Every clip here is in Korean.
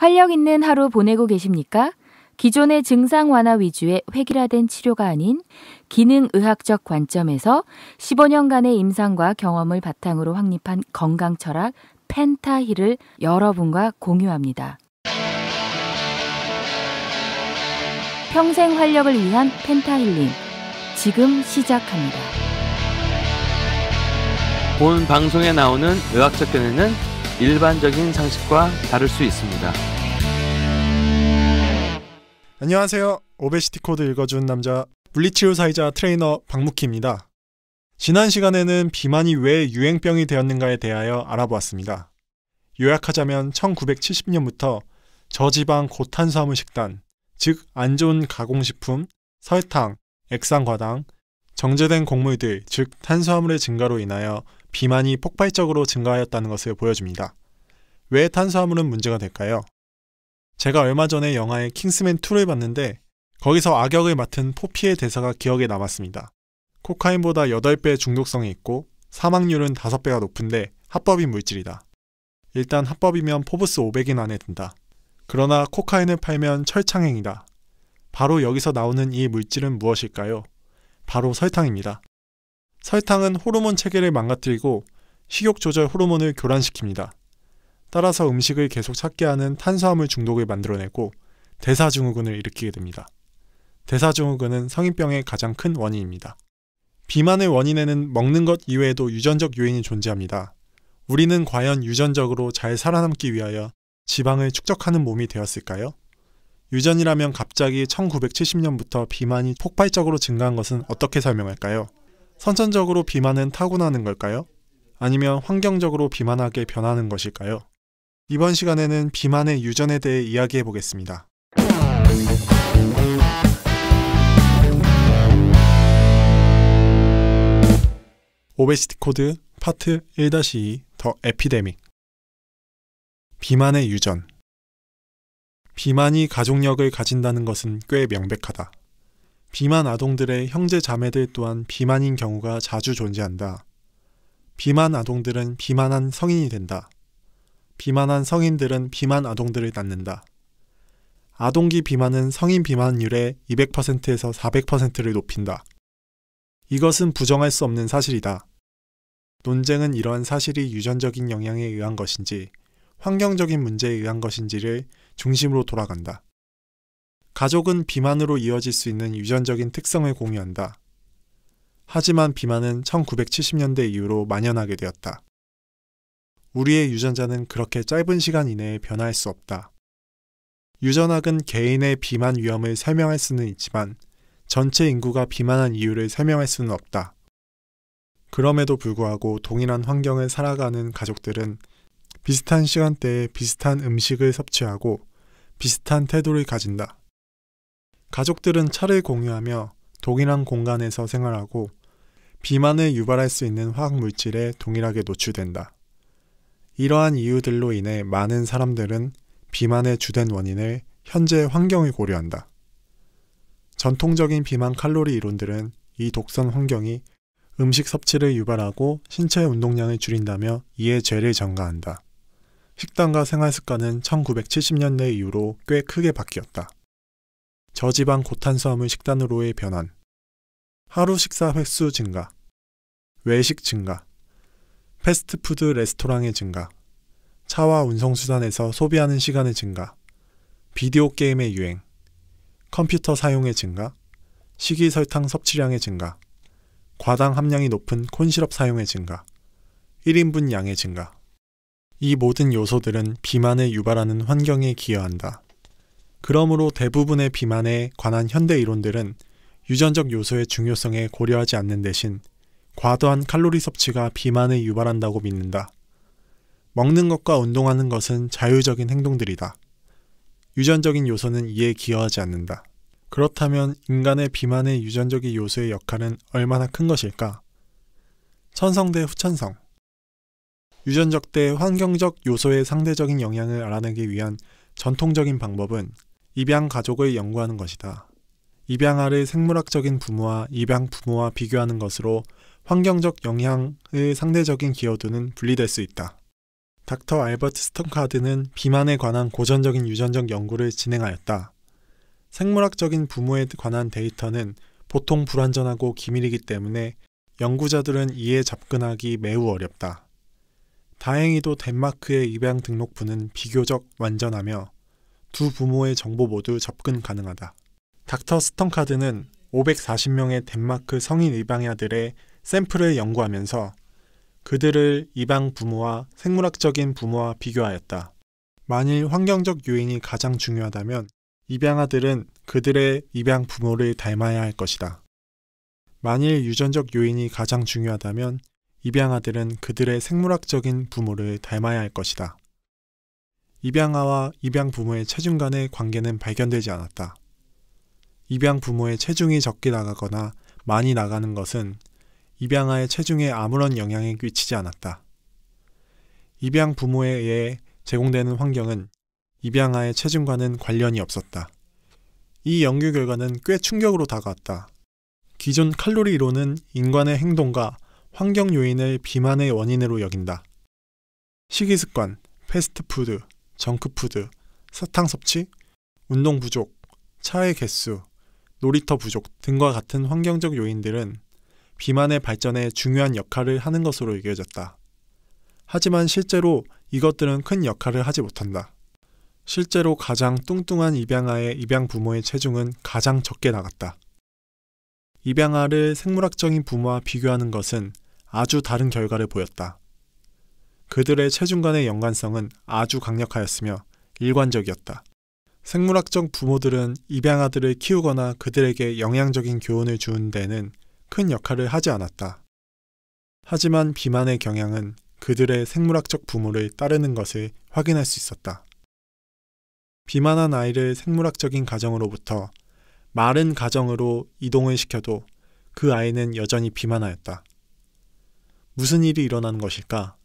활력 있는 하루 보내고 계십니까? 기존의 증상 완화 위주의 획일화된 치료가 아닌 기능의학적 관점에서 15년간의 임상과 경험을 바탕으로 확립한 건강 철학 펜타힐을 여러분과 공유합니다. 평생 활력을 위한 펜타힐링 지금 시작합니다. 본 방송에 나오는 의학적 견해는 일반적인 상식과 다를 수 있습니다. 안녕하세요. 오베시티 코드 읽어준 남자 물리치료사이자 트레이너 박무희입니다 지난 시간에는 비만이 왜 유행병이 되었는가에 대하여 알아보았습니다. 요약하자면 1970년부터 저지방 고탄수화물 식단, 즉 안 좋은 가공식품, 설탕, 액상과당, 정제된 곡물들, 즉 탄수화물의 증가로 인하여 비만이 폭발적으로 증가하였다는 것을 보여줍니다. 왜 탄수화물은 문제가 될까요? 제가 얼마 전에 영화의 킹스맨 2를 봤는데 거기서 악역을 맡은 포피의 대사가 기억에 남았습니다. 코카인보다 8배 의 중독성이 있고 사망률은 5배가 높은데 합법인 물질이다. 일단 합법이면 포브스 500인 안에 든다. 그러나 코카인을 팔면 철창행이다. 바로 여기서 나오는 이 물질은 무엇일까요? 바로 설탕입니다. 설탕은 호르몬 체계를 망가뜨리고 식욕 조절 호르몬을 교란시킵니다. 따라서 음식을 계속 찾게 하는 탄수화물 중독을 만들어내고 대사증후군을 일으키게 됩니다. 대사증후군은 성인병의 가장 큰 원인입니다. 비만의 원인에는 먹는 것 이외에도 유전적 요인이 존재합니다. 우리는 과연 유전적으로 잘 살아남기 위하여 지방을 축적하는 몸이 되었을까요? 유전이라면 갑자기 1970년부터 비만이 폭발적으로 증가한 것은 어떻게 설명할까요? 선천적으로 비만은 타고나는 걸까요? 아니면 환경적으로 비만하게 변하는 것일까요? 이번 시간에는 비만의 유전에 대해 이야기해 보겠습니다. 오베시티 코드 파트 1-2 더 에피데믹 비만의 유전 비만이 가족력을 가진다는 것은 꽤 명백하다. 비만 아동들의 형제 자매들 또한 비만인 경우가 자주 존재한다. 비만 아동들은 비만한 성인이 된다. 비만한 성인들은 비만 아동들을 낳는다. 아동기 비만은 성인 비만율의 200%에서 400%를 높인다. 이것은 부정할 수 없는 사실이다. 논쟁은 이러한 사실이 유전적인 영향에 의한 것인지 환경적인 문제에 의한 것인지를 중심으로 돌아간다. 가족은 비만으로 이어질 수 있는 유전적인 특성을 공유한다. 하지만 비만은 1970년대 이후로 만연하게 되었다. 우리의 유전자는 그렇게 짧은 시간 이내에 변화할 수 없다. 유전학은 개인의 비만 위험을 설명할 수는 있지만 전체 인구가 비만한 이유를 설명할 수는 없다. 그럼에도 불구하고 동일한 환경을 살아가는 가족들은 비슷한 시간대에 비슷한 음식을 섭취하고 비슷한 태도를 가진다. 가족들은 차를 공유하며 동일한 공간에서 생활하고 비만을 유발할 수 있는 화학 물질에 동일하게 노출된다. 이러한 이유들로 인해 많은 사람들은 비만의 주된 원인을 현재 환경을 고려한다. 전통적인 비만 칼로리 이론들은 이 독선 환경이 음식 섭취를 유발하고 신체 운동량을 줄인다며 이에 죄를 전가한다. 식단과 생활 습관은 1970년대 이후로 꽤 크게 바뀌었다. 저지방 고탄수화물 식단으로의 변환, 하루 식사 횟수 증가, 외식 증가, 패스트푸드 레스토랑의 증가, 차와 운송수단에서 소비하는 시간의 증가, 비디오 게임의 유행, 컴퓨터 사용의 증가, 식이설탕 섭취량의 증가, 과당 함량이 높은 콘시럽 사용의 증가, 1인분 양의 증가. 이 모든 요소들은 비만을 유발하는 환경에 기여한다. 그러므로 대부분의 비만에 관한 현대 이론들은 유전적 요소의 중요성에 고려하지 않는 대신 과도한 칼로리 섭취가 비만을 유발한다고 믿는다. 먹는 것과 운동하는 것은 자유적인 행동들이다. 유전적인 요소는 이에 기여하지 않는다. 그렇다면 인간의 비만의 유전적인 요소의 역할은 얼마나 큰 것일까? 천성 대 후천성. 유전적 대 환경적 요소의 상대적인 영향을 알아내기 위한 전통적인 방법은 입양 가족을 연구하는 것이다. 입양아를 생물학적인 부모와 입양 부모와 비교하는 것으로 환경적 영향의 상대적인 기여도는 분리될 수 있다. 닥터 알버트 스턴카드는 비만에 관한 고전적인 유전적 연구를 진행하였다. 생물학적인 부모에 관한 데이터는 보통 불완전하고 기밀이기 때문에 연구자들은 이에 접근하기 매우 어렵다. 다행히도 덴마크의 입양 등록부는 비교적 완전하며 두 부모의 정보 모두 접근 가능하다. 닥터 스턴카드는 540명의 덴마크 성인 입양아들의 샘플을 연구하면서 그들을 이방 부모와 생물학적인 부모와 비교하였다. 만일 환경적 요인이 가장 중요하다면 입양아들은 그들의 입양 부모를 닮아야 할 것이다. 만일 유전적 요인이 가장 중요하다면 입양아들은 그들의 생물학적인 부모를 닮아야 할 것이다. 입양아와 입양 부모의 체중 간의 관계는 발견되지 않았다. 입양 부모의 체중이 적게 나가거나 많이 나가는 것은 입양아의 체중에 아무런 영향이 끼치지 않았다. 입양 부모에 의해 제공되는 환경은 입양아의 체중과는 관련이 없었다. 이 연구 결과는 꽤 충격으로 다가왔다. 기존 칼로리 이론은 인간의 행동과 환경 요인을 비만의 원인으로 여긴다. 식이습관, 패스트푸드, 정크푸드, 사탕 섭취, 운동 부족, 차의 개수, 놀이터 부족 등과 같은 환경적 요인들은 비만의 발전에 중요한 역할을 하는 것으로 여겨졌다. 하지만 실제로 이것들은 큰 역할을 하지 못한다. 실제로 가장 뚱뚱한 입양아의 입양 부모의 체중은 가장 적게 나갔다. 입양아를 생물학적인 부모와 비교하는 것은 아주 다른 결과를 보였다. 그들의 체중 간의 연관성은 아주 강력하였으며 일관적이었다. 생물학적 부모들은 입양아들을 키우거나 그들에게 영양적인 교훈을 주는 데는 큰 역할을 하지 않았다. 하지만 비만의 경향은 그들의 생물학적 부모를 따르는 것을 확인할 수 있었다. 비만한 아이를 생물학적인 가정으로부터 마른 가정으로 이동을 시켜도 그 아이는 여전히 비만하였다. 무슨 일이 일어난 것일까?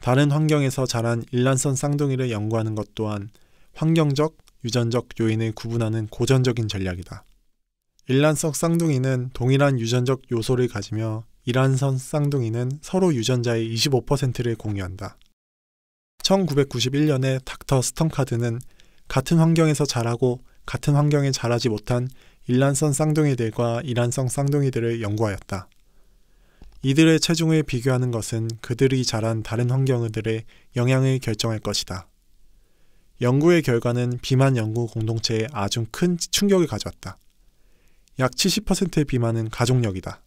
다른 환경에서 자란 일란성 쌍둥이를 연구하는 것 또한 환경적, 유전적 요인을 구분하는 고전적인 전략이다. 일란성 쌍둥이는 동일한 유전적 요소를 가지며 이란성 쌍둥이는 서로 유전자의 25%를 공유한다. 1991년에 닥터 스턴카드는 같은 환경에서 자라고 같은 환경에 자라지 못한 일란성 쌍둥이들과 이란성 쌍둥이들을 연구하였다. 이들의 체중을 비교하는 것은 그들이 자란 다른 환경들의 영향을 결정할 것이다. 연구의 결과는 비만 연구 공동체에 아주 큰 충격을 가져왔다. 약 70%의 비만은 가족력이다.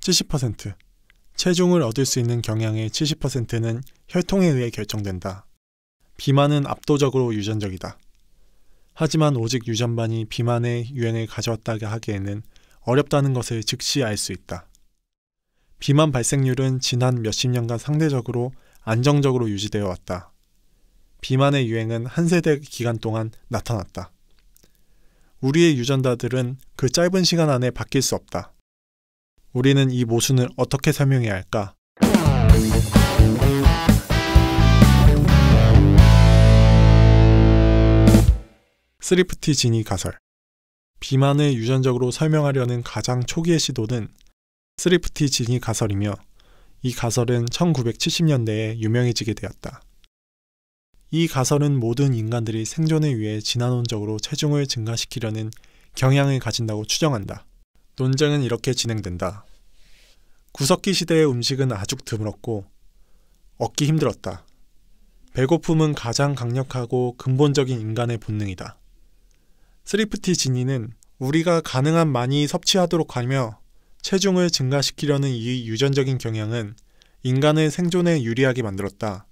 70% 체중을 얻을 수 있는 경향의 70%는 혈통에 의해 결정된다. 비만은 압도적으로 유전적이다. 하지만 오직 유전반이 비만의 유행을 가져왔다가 하기에는 어렵다는 것을 즉시 알 수 있다. 비만 발생률은 지난 몇십 년간 상대적으로 안정적으로 유지되어 왔다. 비만의 유행은 한 세대 기간 동안 나타났다. 우리의 유전자들은 그 짧은 시간 안에 바뀔 수 없다. 우리는 이 모순을 어떻게 설명해야 할까? 스리프티 진이 가설 비만을 유전적으로 설명하려는 가장 초기의 시도는 스리프티 진이 가설이며 이 가설은 1970년대에 유명해지게 되었다. 이 가설은 모든 인간들이 생존을 위해 진화론적으로 체중을 증가시키려는 경향을 가진다고 추정한다. 논쟁은 이렇게 진행된다. 구석기 시대의 음식은 아주 드물었고 얻기 힘들었다. 배고픔은 가장 강력하고 근본적인 인간의 본능이다. 스리프티 진이는 우리가 가능한 많이 섭취하도록 하며 체중을 증가시키려는 이 유전적인 경향은 인간을 생존에 유리하게 만들었다.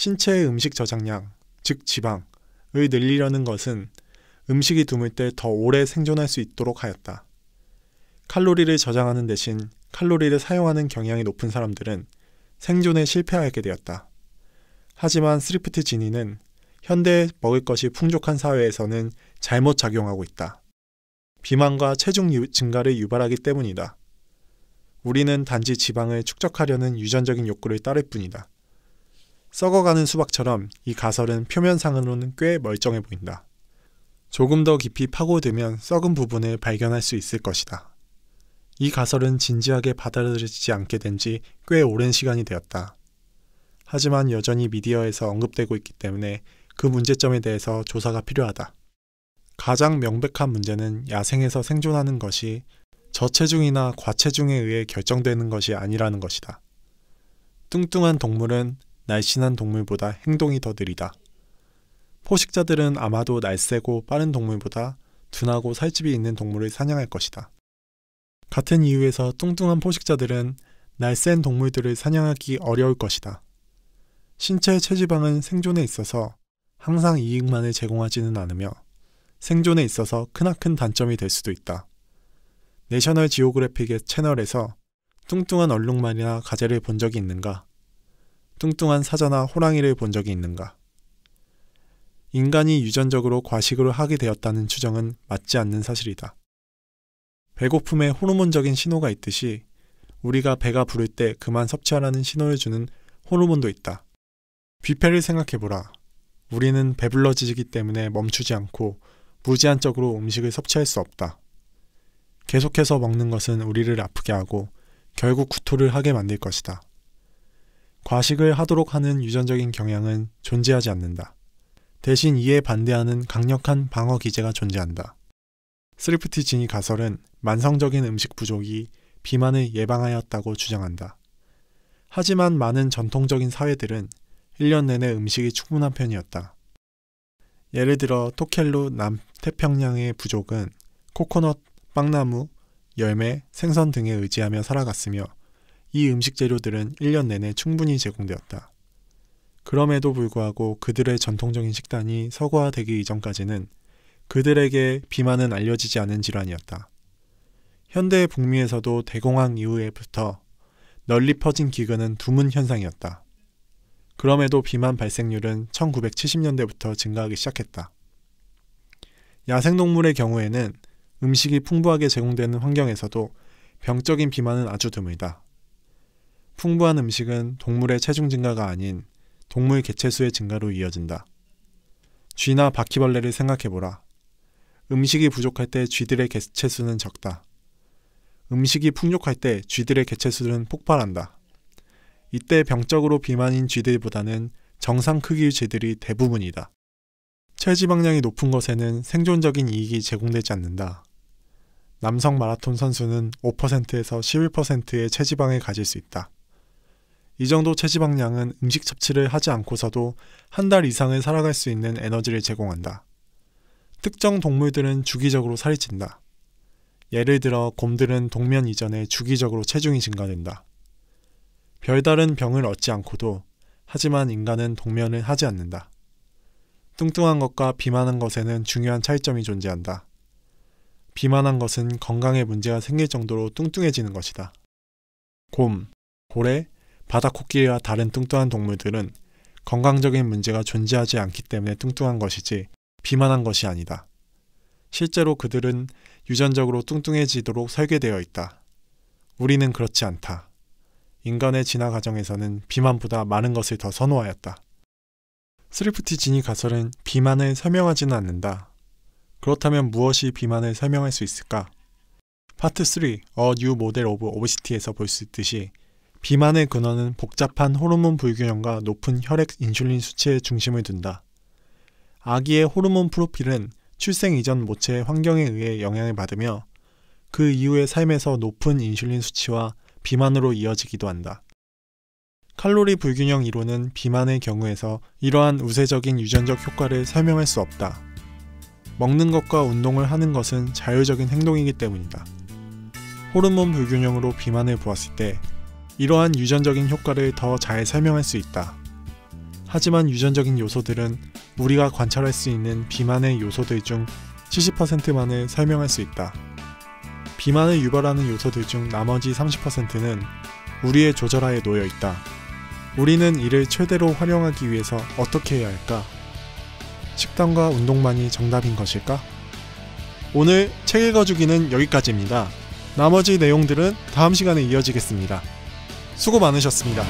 신체의 음식 저장량, 즉 지방을 늘리려는 것은 음식이 드물 때 더 오래 생존할 수 있도록 하였다. 칼로리를 저장하는 대신 칼로리를 사용하는 경향이 높은 사람들은 생존에 실패하게 되었다. 하지만 스리프트 진인은 현대 먹을 것이 풍족한 사회에서는 잘못 작용하고 있다. 비만과 체중 유, 증가를 유발하기 때문이다. 우리는 단지 지방을 축적하려는 유전적인 욕구를 따를 뿐이다. 썩어가는 수박처럼 이 가설은 표면상으로는 꽤 멀쩡해 보인다. 조금 더 깊이 파고들면 썩은 부분을 발견할 수 있을 것이다. 이 가설은 진지하게 받아들여지지 않게 된 지 꽤 오랜 시간이 되었다. 하지만 여전히 미디어에서 언급되고 있기 때문에 그 문제점에 대해서 조사가 필요하다. 가장 명백한 문제는 야생에서 생존하는 것이 저체중이나 과체중에 의해 결정되는 것이 아니라는 것이다. 뚱뚱한 동물은 날씬한 동물보다 행동이 더 느리다. 포식자들은 아마도 날쌔고 빠른 동물보다 둔하고 살집이 있는 동물을 사냥할 것이다. 같은 이유에서 뚱뚱한 포식자들은 날쌘 동물들을 사냥하기 어려울 것이다. 신체 체지방은 생존에 있어서 항상 이익만을 제공하지는 않으며 생존에 있어서 크나큰 단점이 될 수도 있다. 내셔널 지오그래픽의 채널에서 뚱뚱한 얼룩말이나 가재를 본 적이 있는가? 뚱뚱한 사자나 호랑이를 본 적이 있는가? 인간이 유전적으로 과식을 하게 되었다는 추정은 맞지 않는 사실이다. 배고픔에 호르몬적인 신호가 있듯이 우리가 배가 부를 때 그만 섭취하라는 신호를 주는 호르몬도 있다. 뷔페를 생각해보라. 우리는 배불러지기 때문에 멈추지 않고 무제한적으로 음식을 섭취할 수 없다. 계속해서 먹는 것은 우리를 아프게 하고 결국 구토를 하게 만들 것이다. 과식을 하도록 하는 유전적인 경향은 존재하지 않는다. 대신 이에 반대하는 강력한 방어 기제가 존재한다. 스리프티 진이 가설은 만성적인 음식 부족이 비만을 예방하였다고 주장한다. 하지만 많은 전통적인 사회들은 1년 내내 음식이 충분한 편이었다. 예를 들어 토켈루 남태평양의 부족은 코코넛, 빵나무, 열매, 생선 등에 의지하며 살아갔으며 이 음식 재료들은 1년 내내 충분히 제공되었다. 그럼에도 불구하고 그들의 전통적인 식단이 서구화되기 이전까지는 그들에게 비만은 알려지지 않은 질환이었다. 현대 북미에서도 대공황 이후에부터 널리 퍼진 기근은 두문 현상이었다. 그럼에도 비만 발생률은 1970년대부터 증가하기 시작했다. 야생동물의 경우에는 음식이 풍부하게 제공되는 환경에서도 병적인 비만은 아주 드물다. 풍부한 음식은 동물의 체중 증가가 아닌 동물 개체수의 증가로 이어진다. 쥐나 바퀴벌레를 생각해보라. 음식이 부족할 때 쥐들의 개체수는 적다. 음식이 풍족할 때 쥐들의 개체수는 폭발한다. 이때 병적으로 비만인 쥐들보다는 정상 크기의 쥐들이 대부분이다. 체지방량이 높은 것에는 생존적인 이익이 제공되지 않는다. 남성 마라톤 선수는 5%에서 11%의 체지방을 가질 수 있다. 이 정도 체지방량은 음식 섭취를 하지 않고서도 한 달 이상을 살아갈 수 있는 에너지를 제공한다. 특정 동물들은 주기적으로 살이 찐다. 예를 들어 곰들은 동면 이전에 주기적으로 체중이 증가된다. 별다른 병을 얻지 않고도 하지만 인간은 동면을 하지 않는다. 뚱뚱한 것과 비만한 것에는 중요한 차이점이 존재한다. 비만한 것은 건강에 문제가 생길 정도로 뚱뚱해지는 것이다. 곰, 고래, 바다코끼리와 다른 뚱뚱한 동물들은 건강적인 문제가 존재하지 않기 때문에 뚱뚱한 것이지 비만한 것이 아니다. 실제로 그들은 유전적으로 뚱뚱해지도록 설계되어 있다. 우리는 그렇지 않다. 인간의 진화 과정에서는 비만보다 많은 것을 더 선호하였다. 스리프티 진이 가설은 비만을 설명하지는 않는다. 그렇다면 무엇이 비만을 설명할 수 있을까? 파트 3, A New Model of Obesity에서 볼 수 있듯이 비만의 근원은 복잡한 호르몬 불균형과 높은 혈액 인슐린 수치에 중심을 둔다. 아기의 호르몬 프로필은 출생 이전 모체의 환경에 의해 영향을 받으며 그 이후의 삶에서 높은 인슐린 수치와 비만으로 이어지기도 한다. 칼로리 불균형 이론은 비만의 경우에서 이러한 우세적인 유전적 효과를 설명할 수 없다. 먹는 것과 운동을 하는 것은 자율적인 행동이기 때문이다. 호르몬 불균형으로 비만을 보았을 때 이러한 유전적인 효과를 더 잘 설명할 수 있다. 하지만 유전적인 요소들은 우리가 관찰할 수 있는 비만의 요소들 중 70%만을 설명할 수 있다. 비만을 유발하는 요소들 중 나머지 30%는 우리의 조절하에 놓여 있다. 우리는 이를 최대로 활용하기 위해서 어떻게 해야 할까? 식단과 운동만이 정답인 것일까? 오늘 책 읽어주기는 여기까지입니다. 나머지 내용들은 다음 시간에 이어지겠습니다. 수고 많으셨습니다.